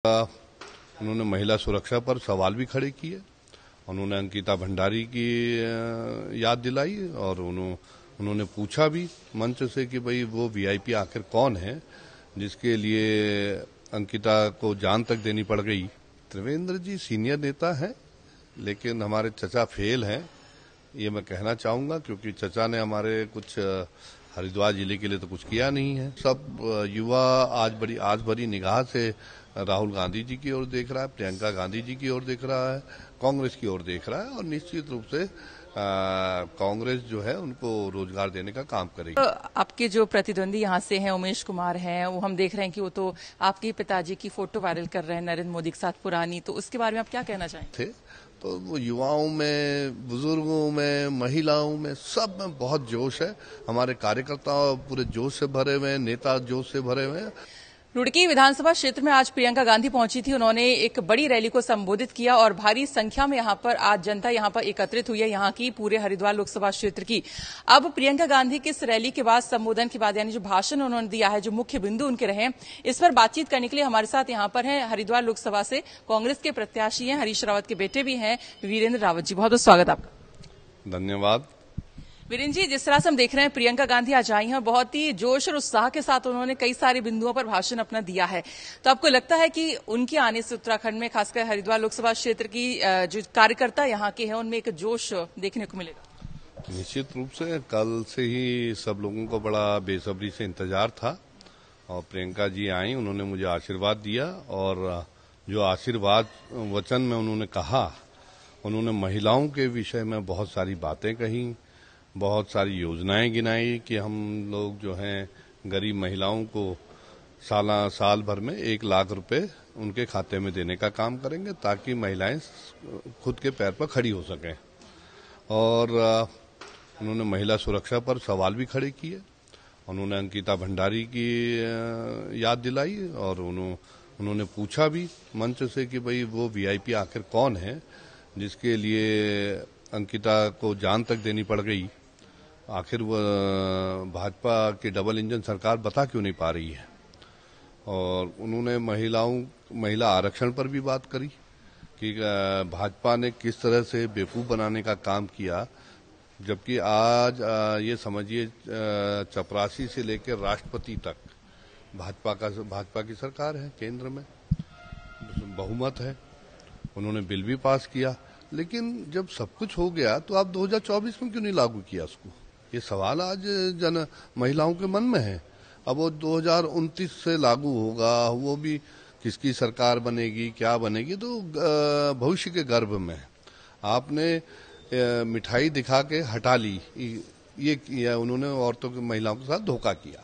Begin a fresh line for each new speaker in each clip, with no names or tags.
उन्होंने महिला सुरक्षा पर सवाल भी खड़े किए उन्होंने अंकिता भंडारी की याद दिलाई और उन्हों, उन्होंने पूछा भी मंच से कि भाई वो वीआईपी आखिर कौन है जिसके लिए अंकिता को जान तक देनी पड़ गई त्रिवेंद्र जी सीनियर नेता हैं लेकिन हमारे चचा फेल हैं ये मैं कहना चाहूँगा क्योंकि चचा ने हमारे कुछ हरिद्वार जिले के लिए तो कुछ किया नहीं है सब युवा आज बड़ी आज भरी निगाह से राहुल गांधी जी की ओर देख रहा है प्रियंका गांधी जी की ओर देख रहा है कांग्रेस की ओर देख रहा है और निश्चित रूप से कांग्रेस जो है उनको रोजगार देने का काम करेगी तो
आपके जो प्रतिद्वंदी यहाँ से हैं उमेश कुमार हैं वो हम देख रहे हैं कि वो तो आपके पिताजी की फोटो वायरल कर रहे हैं नरेंद्र मोदी के साथ पुरानी तो उसके बारे में आप क्या कहना चाहेंगे
थे? तो वो युवाओं में बुजुर्गों में महिलाओं में सब में बहुत जोश है हमारे कार्यकर्ता पूरे जोश से भरे हुए हैं नेता जोश से भरे हुए हैं
रुड़की विधानसभा क्षेत्र में आज प्रियंका गांधी पहुंची थी उन्होंने एक बड़ी रैली को संबोधित किया और भारी संख्या में यहां पर आज जनता यहां पर एकत्रित हुई है यहां की पूरे हरिद्वार लोकसभा क्षेत्र की अब प्रियंका गांधी की इस रैली के बाद संबोधन के बाद यानी जो भाषण उन्होंने दिया है जो मुख्य बिंदु उनके रहे इस पर बातचीत करने के लिए हमारे साथ यहां पर है हरिद्वार लोकसभा से कांग्रेस के प्रत्याशी हैं हरीश रावत के बेटे भी हैं वीरेंद्र रावत जी बहुत बहुत स्वागत
आपका धन्यवाद
वीरेन जी जिस तरह से हम देख रहे हैं प्रियंका गांधी आज आई हैं बहुत ही जोश और उत्साह के साथ उन्होंने कई सारे बिंदुओं पर भाषण अपना दिया है तो आपको लगता है कि उनके आने से उत्तराखंड में खासकर हरिद्वार लोकसभा क्षेत्र की जो कार्यकर्ता यहाँ के हैं उनमें एक जोश देखने को मिलेगा
निश्चित रूप से कल से ही सब लोगों को बड़ा बेसब्री से इंतजार था और प्रियंका जी आई उन्होंने मुझे आशीर्वाद दिया और जो आशीर्वाद वचन में उन्होंने कहा उन्होंने महिलाओं के विषय में बहुत सारी बातें कही बहुत सारी योजनाएं गिनाई कि हम लोग जो हैं गरीब महिलाओं को साल साल भर में एक लाख रुपए उनके खाते में देने का काम करेंगे ताकि महिलाएं खुद के पैर पर खड़ी हो सकें और उन्होंने महिला सुरक्षा पर सवाल भी खड़े किए उन्होंने अंकिता भंडारी की याद दिलाई और उन्होंने उन्होंने पूछा भी मंच से कि भाई वो वीआईपी आखिर कौन है जिसके लिए अंकिता को जान तक देनी पड़ गई आखिर वो भाजपा की डबल इंजन सरकार बता क्यों नहीं पा रही है और उन्होंने महिलाओं महिला आरक्षण पर भी बात करी कि भाजपा ने किस तरह से बेवकूफ़ बनाने का काम किया जबकि आज ये समझिए चपरासी से लेकर राष्ट्रपति तक भाजपा का भाजपा की सरकार है केंद्र में बहुमत है उन्होंने बिल भी पास किया लेकिन जब सब कुछ हो गया तो आप 2024 में क्यों नहीं लागू किया उसको ये सवाल आज जन महिलाओं के मन में है अब वो दो से लागू होगा वो भी किसकी सरकार बनेगी क्या बनेगी तो भविष्य के गर्भ में आपने मिठाई दिखा के हटा ली ये किया उन्होंने औरतों के महिलाओं के साथ धोखा किया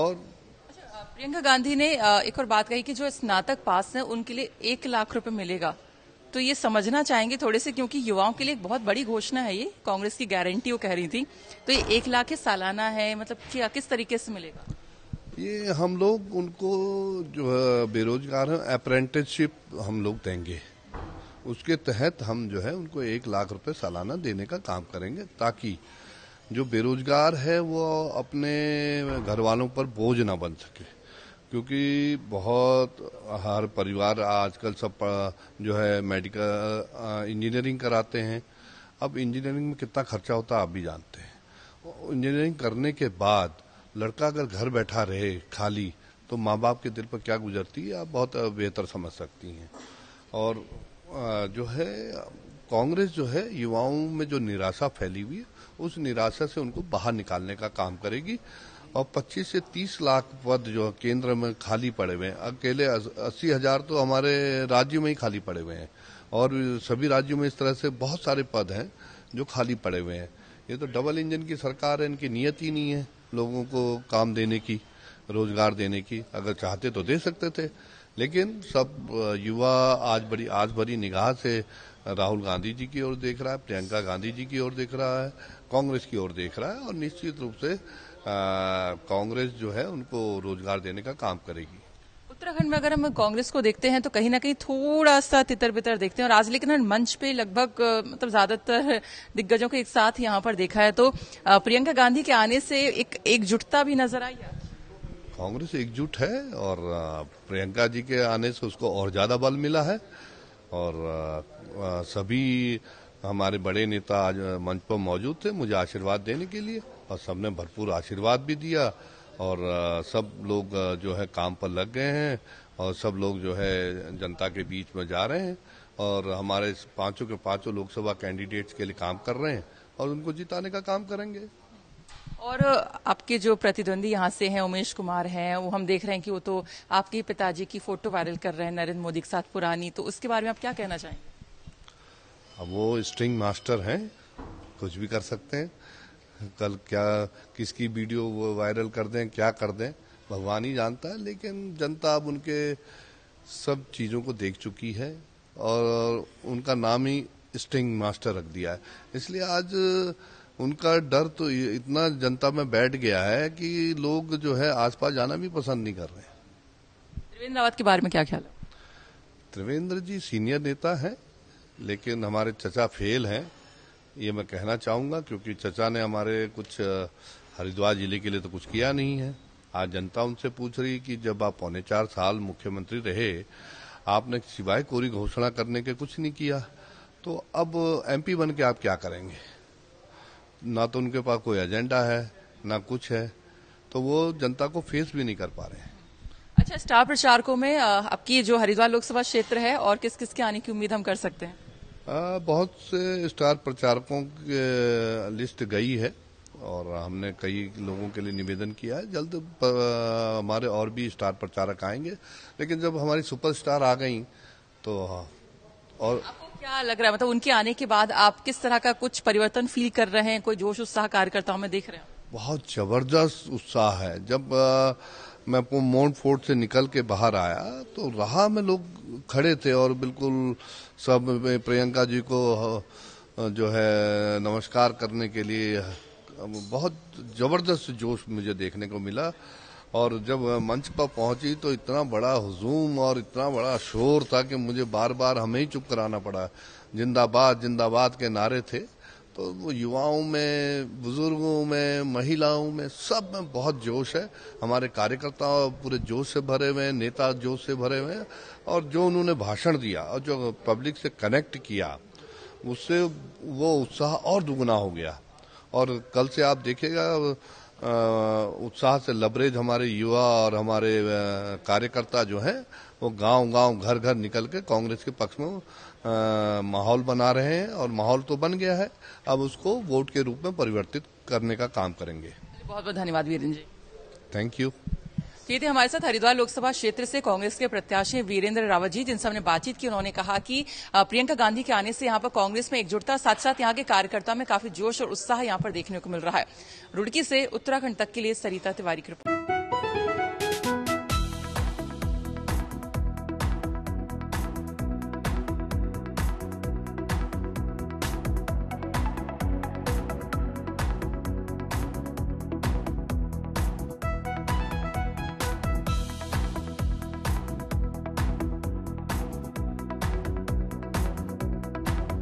और
प्रियंका गांधी ने एक और बात कही कि जो स्नातक पास है उनके लिए एक लाख रुपए मिलेगा तो ये समझना चाहेंगे थोड़े से क्योंकि युवाओं के लिए एक बहुत बड़ी घोषणा है ये कांग्रेस की गारंटी वो कह रही थी तो ये एक लाख सालाना है मतलब क्या किस तरीके से मिलेगा
ये हम लोग उनको जो बेरोजगार है अप्रेंटिसशिप हम लोग देंगे उसके तहत हम जो है उनको एक लाख रुपए सालाना देने का काम करेंगे ताकि जो बेरोजगार है वो अपने घर वालों पर बोझ ना बन सके क्योंकि बहुत हर परिवार आजकल सब जो है मेडिकल इंजीनियरिंग कराते हैं अब इंजीनियरिंग में कितना खर्चा होता है आप भी जानते हैं इंजीनियरिंग करने के बाद लड़का अगर घर बैठा रहे खाली तो माँ बाप के दिल पर क्या गुजरती है आप बहुत बेहतर समझ सकती हैं और जो है कांग्रेस जो है युवाओं में जो निराशा फैली हुई है उस निराशा से उनको बाहर निकालने का काम करेगी और 25 से 30 लाख पद जो केंद्र में खाली पड़े हुए हैं अकेले अस्सी हजार तो हमारे राज्य में ही खाली पड़े हुए हैं और सभी राज्यों में इस तरह से बहुत सारे पद हैं जो खाली पड़े हुए हैं ये तो डबल इंजन की सरकार है इनकी नियत ही नहीं है लोगों को काम देने की रोजगार देने की अगर चाहते तो दे सकते थे लेकिन सब युवा आज बड़ी आज भरी निगाह से राहुल गांधी जी की ओर देख रहा है प्रियंका गांधी जी की ओर देख रहा है कांग्रेस की ओर देख रहा है और निश्चित रूप से कांग्रेस जो है उनको रोजगार देने का काम करेगी
उत्तराखंड में अगर हम कांग्रेस को देखते हैं तो कहीं ना कहीं थोड़ा सा तितर बितर देखते हैं और आज लेकिन हम मंच पे लगभग मतलब ज्यादातर दिग्गजों को एक साथ यहाँ पर देखा है तो प्रियंका गांधी के आने से एक एकजुटता भी नजर आई
कांग्रेस एकजुट है और प्रियंका जी के आने से उसको और ज्यादा बल मिला है और सभी हमारे बड़े नेता आज मंच पर मौजूद थे मुझे आशीर्वाद देने के लिए और सबने भरपूर आशीर्वाद भी दिया और सब लोग जो है काम पर लग गए हैं और सब लोग जो है जनता के बीच में जा रहे हैं और हमारे पांचों के पांचों लोकसभा कैंडिडेट्स के लिए काम कर रहे हैं और उनको जिताने का काम करेंगे
और आपके जो प्रतिद्वंदी यहाँ से हैं उमेश कुमार हैं वो हम देख रहे हैं कि वो तो आपके पिताजी की फोटो वायरल कर रहे हैं नरेंद्र मोदी के साथ पुरानी तो उसके बारे में आप क्या कहना चाहेंगे
अब वो स्ट्रिंग मास्टर हैं कुछ भी कर सकते हैं कल क्या किसकी वीडियो वो वायरल कर दें क्या कर दें भगवान ही जानता है लेकिन जनता अब उनके सब चीज़ों को देख चुकी है और उनका नाम ही स्ट्रिंग मास्टर रख दिया है इसलिए आज उनका डर तो इतना जनता में बैठ गया है कि लोग जो है आसपास जाना भी पसंद नहीं कर रहे
त्रिवेंद्र रावत के बारे में क्या ख्याल है
त्रिवेंद्र जी सीनियर नेता हैं लेकिन हमारे चचा फेल हैं ये मैं कहना चाहूंगा क्योंकि चचा ने हमारे कुछ हरिद्वार जिले के लिए तो कुछ किया नहीं है आज जनता उनसे पूछ रही कि जब आप पौने चार साल मुख्यमंत्री रहे आपने सिवाय कोरी घोषणा करने के कुछ नहीं किया तो अब एमपी बन के आप क्या करेंगे ना तो उनके पास कोई एजेंडा है ना कुछ है तो वो जनता को फेस भी नहीं कर पा रहे हैं
अच्छा स्टार प्रचारकों में आपकी जो हरिद्वार लोकसभा क्षेत्र है और किस किस के आने की उम्मीद हम कर सकते हैं
आ, बहुत से स्टार प्रचारकों की लिस्ट गई है और हमने कई लोगों के लिए निवेदन किया है जल्द हमारे और भी स्टार प्रचारक आएंगे लेकिन जब हमारी सुपरस्टार आ गई तो और आपको
क्या लग रहा है मतलब उनके आने के बाद आप किस तरह का कुछ परिवर्तन फील कर रहे हैं कोई जोश उत्साह कार्यकर्ताओं में देख रहे हैं
बहुत जबरदस्त उत्साह है जब आ, मैं अपने माउंट फोर्ट से निकल के बाहर आया तो राह में लोग खड़े थे और बिल्कुल सब प्रियंका जी को जो है नमस्कार करने के लिए बहुत ज़बरदस्त जोश मुझे देखने को मिला और जब मंच पर पहुंची तो इतना बड़ा हजूम और इतना बड़ा शोर था कि मुझे बार बार हमें ही चुप कराना पड़ा जिंदाबाद जिंदाबाद के नारे थे तो वो युवाओं में बुजुर्गों में महिलाओं में सब में बहुत जोश है हमारे कार्यकर्ता पूरे जोश से भरे हुए हैं नेता जोश से भरे हुए हैं और जो उन्होंने भाषण दिया और जो पब्लिक से कनेक्ट किया उससे वो उत्साह और दुगुना हो गया और कल से आप देखिएगा उत्साह से लबरेज हमारे युवा और हमारे कार्यकर्ता जो हैं वो गांव गांव घर घर निकल के कांग्रेस के पक्ष में माहौल बना रहे हैं और माहौल तो बन गया है अब उसको वोट के रूप में परिवर्तित करने का काम करेंगे
बहुत बहुत धन्यवाद वीरेंद्र जी थैंक यू ये थे हमारे साथ हरिद्वार लोकसभा क्षेत्र से कांग्रेस के प्रत्याशी वीरेंद्र रावत जी जिनसे हमने बातचीत की उन्होंने कहा कि प्रियंका गांधी के आने से यहाँ पर कांग्रेस में एकजुटता साथ साथ यहाँ के कार्यकर्ता में काफी जोश और उत्साह यहाँ पर देखने को मिल रहा है रुड़की से उत्तराखंड तक के लिए सरिता तिवारी की